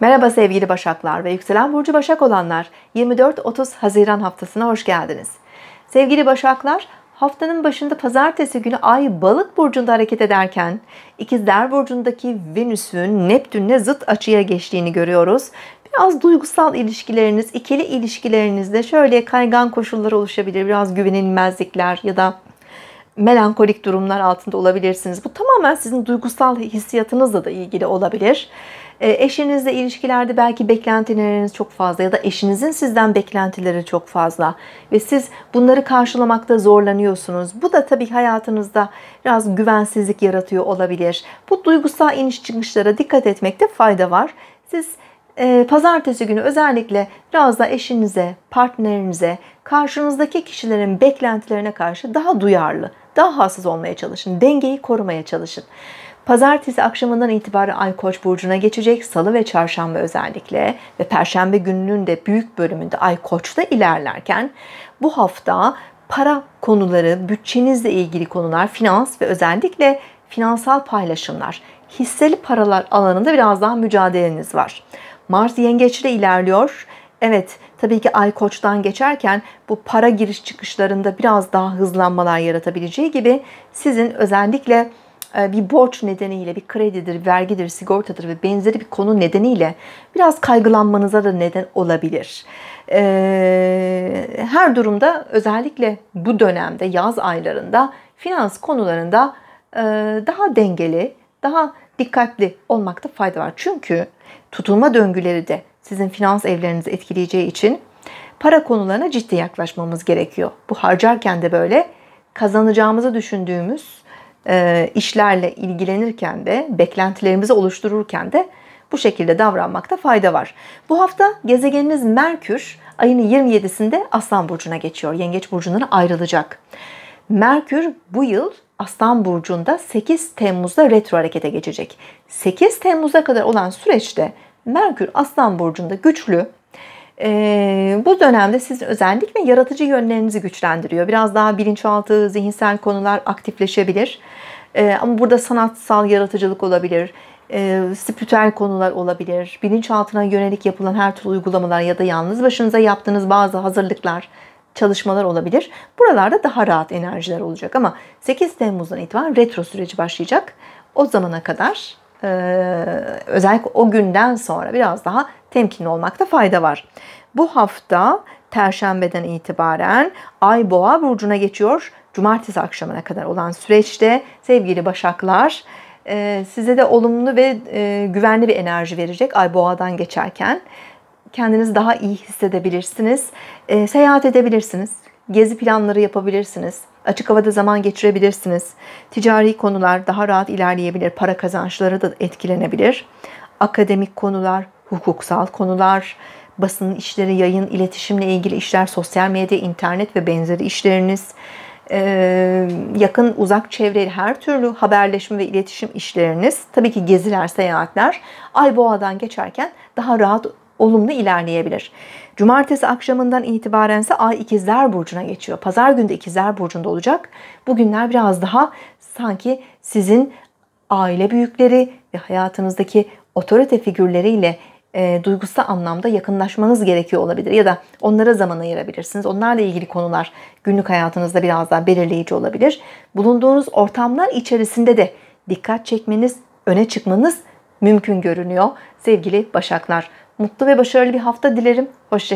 Merhaba sevgili Başaklar ve yükselen burcu Başak olanlar. 24-30 Haziran haftasına hoş geldiniz. Sevgili Başaklar, haftanın başında pazartesi günü ay balık burcunda hareket ederken İkizler burcundaki Venüs'ün Neptün'le zıt açıya geçtiğini görüyoruz. Biraz duygusal ilişkileriniz, ikili ilişkilerinizde şöyle kaygan koşullar oluşabilir. Biraz güvenilmezlikler ya da melankolik durumlar altında olabilirsiniz. Bu tamamen sizin duygusal hissiyatınızla da ilgili olabilir. E, eşinizle ilişkilerde belki beklentileriniz çok fazla ya da eşinizin sizden beklentileri çok fazla ve siz bunları karşılamakta zorlanıyorsunuz. Bu da tabii hayatınızda biraz güvensizlik yaratıyor olabilir. Bu duygusal iniş çıkışlara dikkat etmekte fayda var. Siz e, pazartesi günü özellikle biraz da eşinize, partnerinize, karşınızdaki kişilerin beklentilerine karşı daha duyarlı, daha hassas olmaya çalışın. Dengeyi korumaya çalışın. Pazartesi akşamından itibaren Ay Koç burcuna geçecek. Salı ve çarşamba özellikle ve perşembe gününün de büyük bölümünde Ay Koç'ta ilerlerken bu hafta para konuları, bütçenizle ilgili konular, finans ve özellikle finansal paylaşımlar, hisseli paralar alanında biraz daha mücadeleniz var. Mars yengeçle ilerliyor. Evet, tabii ki Ay Koç'tan geçerken bu para giriş çıkışlarında biraz daha hızlanmalar yaratabileceği gibi sizin özellikle e, bir borç nedeniyle, bir kredidir, vergidir, sigortadır ve benzeri bir konu nedeniyle biraz kaygılanmanıza da neden olabilir. E, her durumda özellikle bu dönemde yaz aylarında finans konularında e, daha dengeli, daha dikkatli olmakta fayda var. Çünkü tutulma döngüleri de sizin finans evlerinizi etkileyeceği için para konularına ciddi yaklaşmamız gerekiyor. Bu harcarken de böyle kazanacağımızı düşündüğümüz e, işlerle ilgilenirken de, beklentilerimizi oluştururken de bu şekilde davranmakta fayda var. Bu hafta gezegeniniz Merkür ayın 27'sinde Aslan Burcu'na geçiyor. Yengeç Burcu'ndan ayrılacak. Merkür bu yıl Aslan Burcu'nda 8 Temmuz'da retro harekete geçecek. 8 Temmuz'a kadar olan süreçte Merkür Aslan Burcu'nda güçlü, ee, bu dönemde sizin özellikle yaratıcı yönlerinizi güçlendiriyor. Biraz daha bilinçaltı, zihinsel konular aktifleşebilir. Ee, ama burada sanatsal yaratıcılık olabilir, e, spiritüel konular olabilir, bilinçaltına yönelik yapılan her türlü uygulamalar ya da yalnız başınıza yaptığınız bazı hazırlıklar, çalışmalar olabilir. Buralarda daha rahat enerjiler olacak ama 8 Temmuz'dan itibaren retro süreci başlayacak. O zamana kadar e, özellikle o günden sonra biraz daha temkinli olmakta fayda var. Bu hafta Perşembeden itibaren Ay Boğa burcuna geçiyor. Cumartesi akşamına kadar olan süreçte sevgili Başaklar e, size de olumlu ve e, güvenli bir enerji verecek Ay Boğa'dan geçerken. Kendinizi daha iyi hissedebilirsiniz. E, seyahat edebilirsiniz. Gezi planları yapabilirsiniz Açık havada zaman geçirebilirsiniz. Ticari konular daha rahat ilerleyebilir. Para kazançları da etkilenebilir. Akademik konular, hukuksal konular, basının işleri, yayın, iletişimle ilgili işler, sosyal medya, internet ve benzeri işleriniz, yakın uzak çevre her türlü haberleşme ve iletişim işleriniz tabii ki geziler seyahatler ay boğadan geçerken daha rahat olumlu ilerleyebilir. Cumartesi akşamından itibaren ise Ay İkizler Burcu'na geçiyor. Pazar günü de İkizler Burcu'nda olacak. Bugünler biraz daha sanki sizin aile büyükleri ve hayatınızdaki otorite figürleriyle e, duygusal anlamda yakınlaşmanız gerekiyor olabilir. Ya da onlara zaman ayırabilirsiniz. Onlarla ilgili konular günlük hayatınızda biraz daha belirleyici olabilir. Bulunduğunuz ortamlar içerisinde de dikkat çekmeniz, öne çıkmanız mümkün görünüyor sevgili başaklar mutlu ve başarılı bir hafta dilerim. Hoşçakalın.